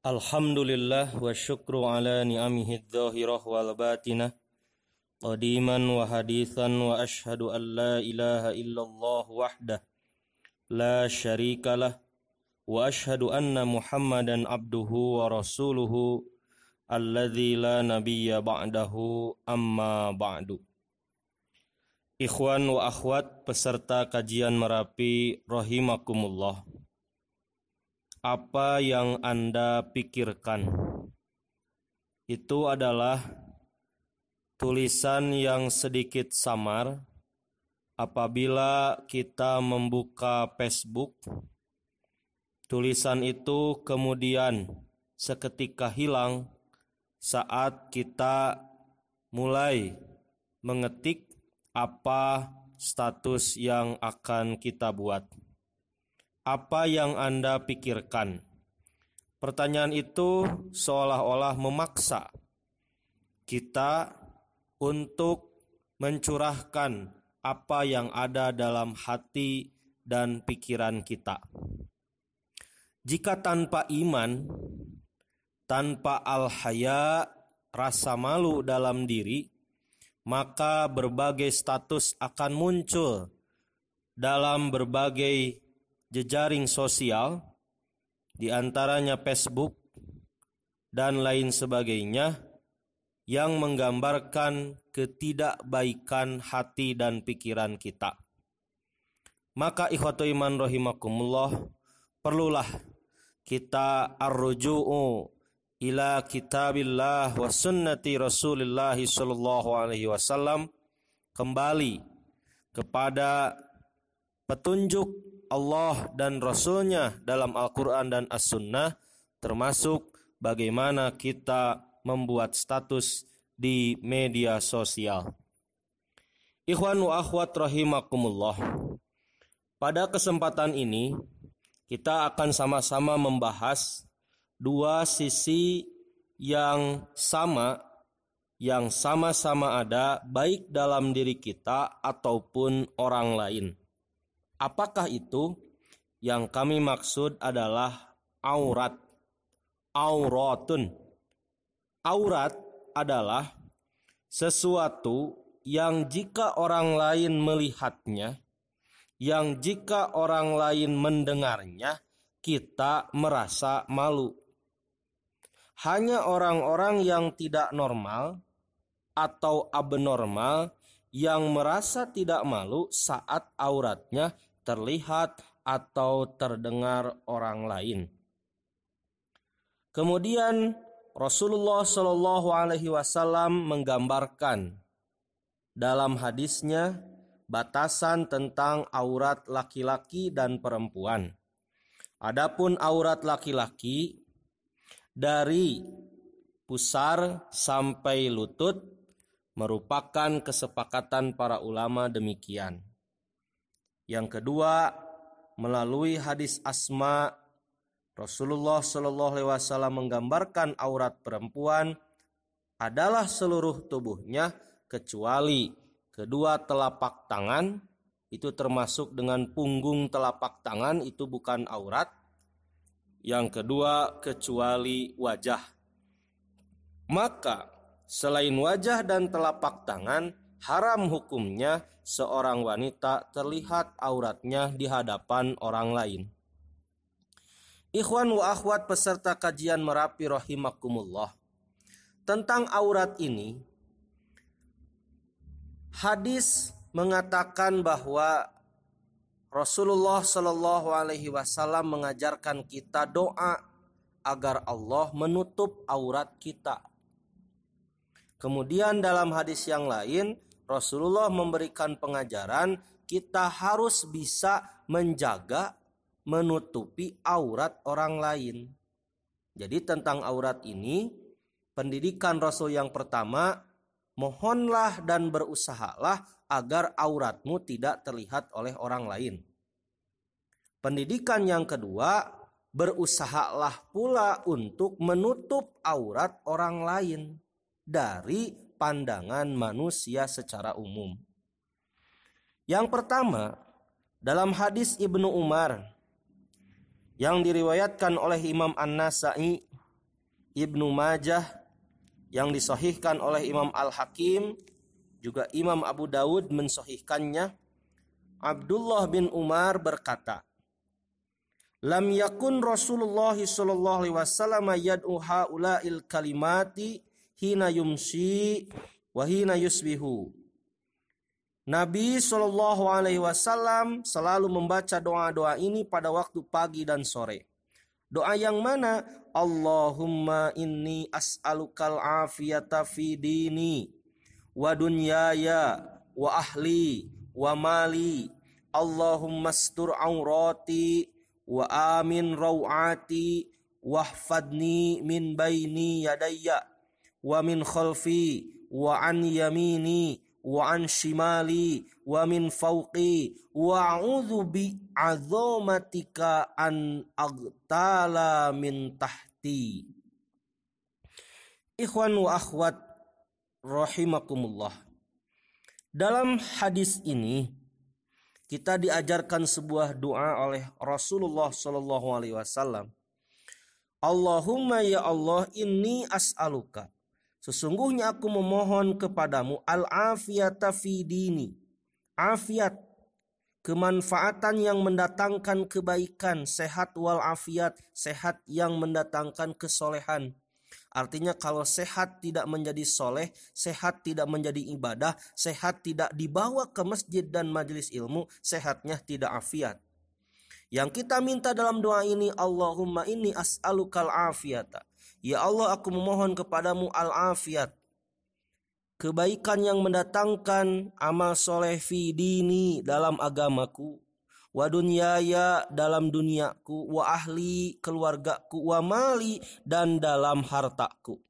Alhamdulillah wa syukru ala ni'amihi dhahirah wal batinah qadiman wa hadithan wa ashhadu an la ilaha illallah wahdah la syarikalah wa ashhadu anna muhammadan abduhu wa rasuluhu alladzi la nabiyya ba'dahu amma ba'du Ikhwan wa akhwat peserta kajian Merapi rahimakumullah apa yang Anda pikirkan. Itu adalah tulisan yang sedikit samar apabila kita membuka Facebook. Tulisan itu kemudian seketika hilang saat kita mulai mengetik apa status yang akan kita buat apa yang Anda pikirkan? Pertanyaan itu seolah-olah memaksa kita untuk mencurahkan apa yang ada dalam hati dan pikiran kita. Jika tanpa iman, tanpa al-haya, rasa malu dalam diri, maka berbagai status akan muncul dalam berbagai jejaring sosial, di antaranya Facebook dan lain sebagainya, yang menggambarkan ketidakbaikan hati dan pikiran kita. Maka ikhwatu iman rahimakumullah, perlulah kita arruju'u ila kitabillah wa sunnati rasulillah sallallahu alaihi wasallam kembali kepada petunjuk Allah dan Rasulnya dalam Al-Quran dan As-Sunnah termasuk bagaimana kita membuat status di media sosial. Ikhwan wa akhwat rahimakumullah. Pada kesempatan ini kita akan sama-sama membahas dua sisi yang sama yang sama-sama ada baik dalam diri kita ataupun orang lain. Apakah itu? Yang kami maksud adalah aurat. Auratun. Aurat adalah sesuatu yang jika orang lain melihatnya, yang jika orang lain mendengarnya, kita merasa malu. Hanya orang-orang yang tidak normal atau abnormal yang merasa tidak malu saat auratnya terlihat atau terdengar orang lain. Kemudian Rasulullah Shallallahu Alaihi Wasallam menggambarkan dalam hadisnya batasan tentang aurat laki-laki dan perempuan. Adapun aurat laki-laki dari pusar sampai lutut merupakan kesepakatan para ulama demikian. Yang kedua, melalui hadis Asma, Rasulullah Shallallahu Alaihi Wasallam menggambarkan aurat perempuan adalah seluruh tubuhnya kecuali kedua telapak tangan itu termasuk dengan punggung telapak tangan itu bukan aurat. Yang kedua kecuali wajah. Maka selain wajah dan telapak tangan haram hukumnya seorang wanita terlihat auratnya di hadapan orang lain. Ikhwan wa akhwat peserta kajian Merapi rahimakumullah. Tentang aurat ini, hadis mengatakan bahwa Rasulullah Shallallahu Alaihi Wasallam mengajarkan kita doa agar Allah menutup aurat kita. Kemudian dalam hadis yang lain, Rasulullah memberikan pengajaran kita harus bisa menjaga menutupi aurat orang lain. Jadi tentang aurat ini pendidikan Rasul yang pertama mohonlah dan berusahalah agar auratmu tidak terlihat oleh orang lain. Pendidikan yang kedua berusahalah pula untuk menutup aurat orang lain dari pandangan manusia secara umum. Yang pertama, dalam hadis Ibnu Umar yang diriwayatkan oleh Imam An-Nasa'i, Ibnu Majah yang disohihkan oleh Imam Al-Hakim, juga Imam Abu Dawud mensohihkannya. Abdullah bin Umar berkata, Lam yakun Rasulullah sallallahu alaihi wasallam yad'u haula'il kalimati hina yumsi wa hina yusbihu. Nabi Shallallahu Alaihi Wasallam selalu membaca doa-doa ini pada waktu pagi dan sore. Doa yang mana? Allahumma inni as'alukal afiyata fi dini wa dunyaya wa ahli wa mali. Allahumma astur aurati wa amin rawati wahfadni min baini yadayya wa min khalfi wa an yamini wa an shimali wa min fawqi wa a'udzu bi azomatika an agtala min tahti ikhwan wa akhwat rahimakumullah dalam hadis ini kita diajarkan sebuah doa oleh Rasulullah Shallallahu alaihi wasallam Allahumma ya Allah inni as'aluka Sesungguhnya aku memohon kepadamu al-afiyata fi dini. Afiat, kemanfaatan yang mendatangkan kebaikan, sehat wal afiat, sehat yang mendatangkan kesolehan. Artinya kalau sehat tidak menjadi soleh, sehat tidak menjadi ibadah, sehat tidak dibawa ke masjid dan majelis ilmu, sehatnya tidak afiat. Yang kita minta dalam doa ini, Allahumma inni as'alukal afiyata Ya Allah aku memohon kepadamu al-afiat kebaikan yang mendatangkan amal soleh fi dini dalam agamaku wa dunyaya dalam duniaku wa ahli keluargaku wa mali dan dalam hartaku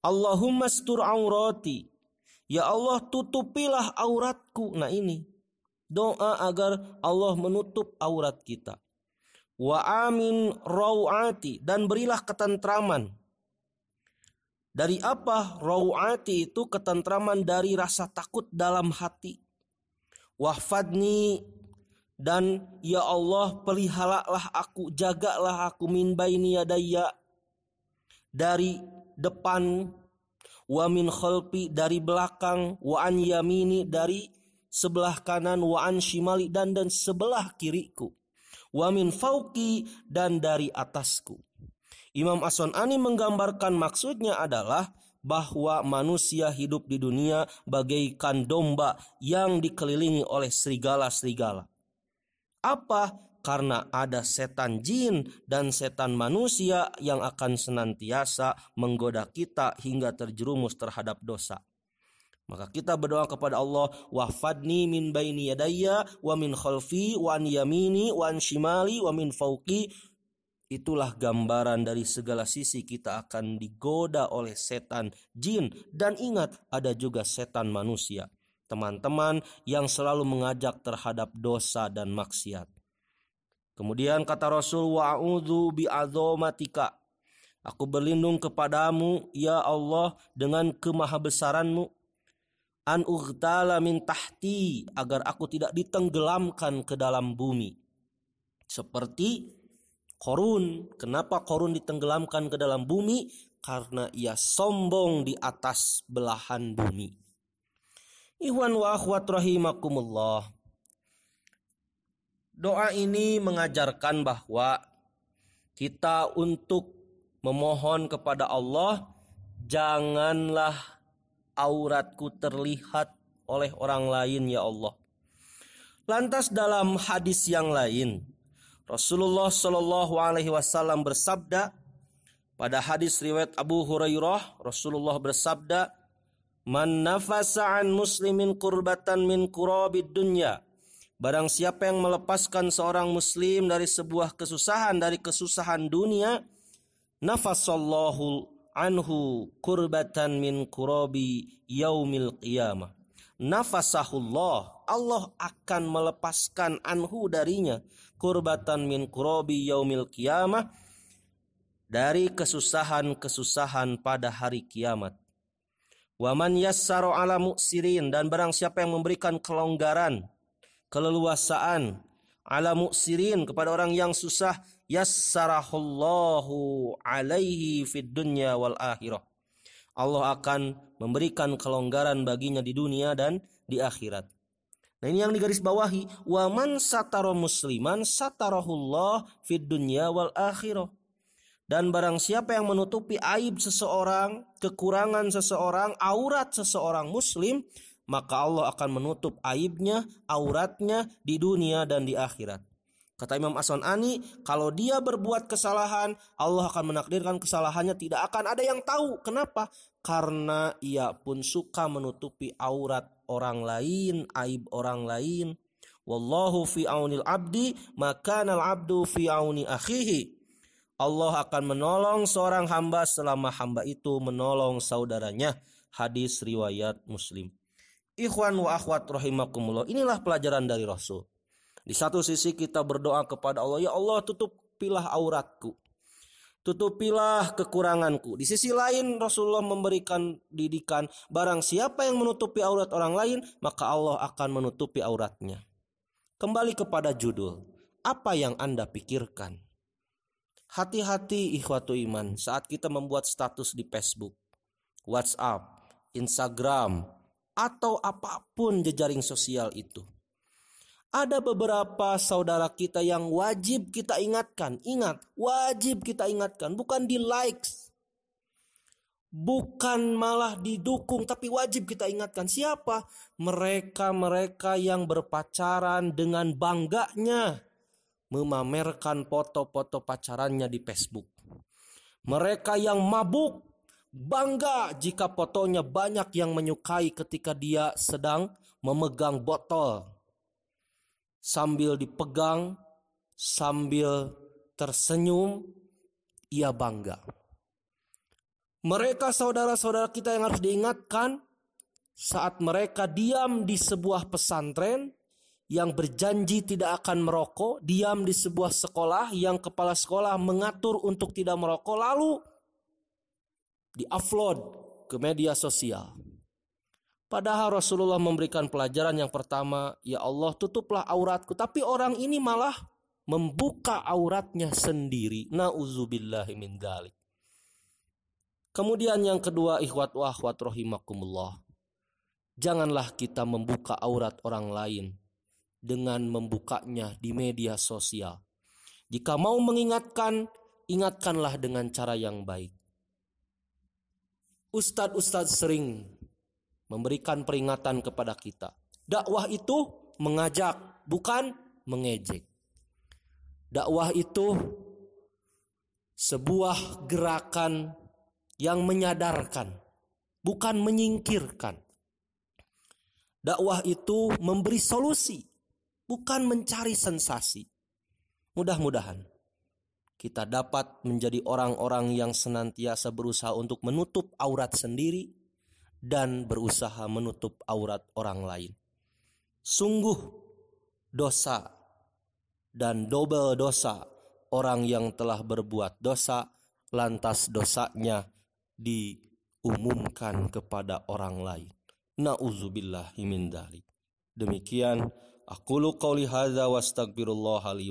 Allahumma stur aurati ya Allah tutupilah auratku nah ini doa agar Allah menutup aurat kita wa amin rawati dan berilah ketentraman dari apa rawati itu ketentraman dari rasa takut dalam hati wahfadni dan ya Allah peliharalah aku jagalah aku min baini yadayya dari depan wa min khalfi dari belakang wa an yamini dari sebelah kanan wa an shimali dan dan sebelah kiriku wa min fauki dan dari atasku. Imam Aswan Ani menggambarkan maksudnya adalah bahwa manusia hidup di dunia bagaikan domba yang dikelilingi oleh serigala-serigala. Apa? Karena ada setan jin dan setan manusia yang akan senantiasa menggoda kita hingga terjerumus terhadap dosa. Maka kita berdoa kepada Allah, wafadni min baini yadayya wa min khalfi wa an yamini wa an shimali wa min fauqi. Itulah gambaran dari segala sisi kita akan digoda oleh setan jin dan ingat ada juga setan manusia. Teman-teman yang selalu mengajak terhadap dosa dan maksiat. Kemudian kata Rasul wa'udzu bi'azomatika Aku berlindung kepadamu ya Allah dengan kemahabesaranmu an ughtala min tahti agar aku tidak ditenggelamkan ke dalam bumi seperti korun kenapa korun ditenggelamkan ke dalam bumi karena ia sombong di atas belahan bumi ihwan wa akhwat rahimakumullah Doa ini mengajarkan bahwa kita untuk memohon kepada Allah janganlah auratku terlihat oleh orang lain ya Allah. Lantas dalam hadis yang lain, Rasulullah Shallallahu Alaihi Wasallam bersabda pada hadis riwayat Abu Hurairah, Rasulullah bersabda, "Man nafasa muslimin kurbatan min kurabid dunya." Barang siapa yang melepaskan seorang muslim dari sebuah kesusahan dari kesusahan dunia, nafasallahu anhu kurbatan min kurabi yaumil qiyamah. Nafasahullah, Allah akan melepaskan anhu darinya kurbatan min kurabi yaumil qiyamah dari kesusahan-kesusahan pada hari kiamat. man yassaru ala muksirin dan barang siapa yang memberikan kelonggaran, keleluasaan ala muksirin kepada orang yang susah yassarahullahu alaihi fid dunya wal akhirah. Allah akan memberikan kelonggaran baginya di dunia dan di akhirat. Nah ini yang digaris bawahi wa man satara musliman satarahullah fid dunya wal akhirah. Dan barang siapa yang menutupi aib seseorang, kekurangan seseorang, aurat seseorang muslim, maka Allah akan menutup aibnya, auratnya di dunia dan di akhirat. Kata Imam Ani, kalau dia berbuat kesalahan, Allah akan menakdirkan kesalahannya tidak akan ada yang tahu. Kenapa? Karena ia pun suka menutupi aurat orang lain, aib orang lain. Wallahu fi aunil abdi, maka nal abdu fi auni akhihi. Allah akan menolong seorang hamba selama hamba itu menolong saudaranya. Hadis riwayat Muslim. Ikhwan wa akhwat rahimakumullah. Inilah pelajaran dari Rasul. Di satu sisi kita berdoa kepada Allah, ya Allah tutupilah auratku. Tutupilah kekuranganku. Di sisi lain Rasulullah memberikan didikan, barang siapa yang menutupi aurat orang lain, maka Allah akan menutupi auratnya. Kembali kepada judul, apa yang Anda pikirkan? Hati-hati ikhwatu iman saat kita membuat status di Facebook, WhatsApp, Instagram, atau apapun jejaring sosial itu. Ada beberapa saudara kita yang wajib kita ingatkan. Ingat, wajib kita ingatkan. Bukan di likes. Bukan malah didukung, tapi wajib kita ingatkan. Siapa? Mereka-mereka yang berpacaran dengan bangganya. Memamerkan foto-foto pacarannya di Facebook. Mereka yang mabuk Bangga jika fotonya banyak yang menyukai ketika dia sedang memegang botol sambil dipegang, sambil tersenyum, ia bangga. Mereka saudara-saudara kita yang harus diingatkan saat mereka diam di sebuah pesantren yang berjanji tidak akan merokok, diam di sebuah sekolah yang kepala sekolah mengatur untuk tidak merokok, lalu di diupload ke media sosial. Padahal Rasulullah memberikan pelajaran yang pertama, ya Allah tutuplah auratku. Tapi orang ini malah membuka auratnya sendiri. Nauzubillahi min dalik. Kemudian yang kedua, ikhwat wahwat rohimakumullah. Janganlah kita membuka aurat orang lain dengan membukanya di media sosial. Jika mau mengingatkan, ingatkanlah dengan cara yang baik ustadz-ustadz sering memberikan peringatan kepada kita. Dakwah itu mengajak, bukan mengejek. Dakwah itu sebuah gerakan yang menyadarkan, bukan menyingkirkan. Dakwah itu memberi solusi, bukan mencari sensasi. Mudah-mudahan kita dapat menjadi orang-orang yang senantiasa berusaha untuk menutup aurat sendiri dan berusaha menutup aurat orang lain. Sungguh dosa dan dobel dosa orang yang telah berbuat dosa lantas dosanya diumumkan kepada orang lain. Nauzubillahi Demikian aku lu qauli hadza li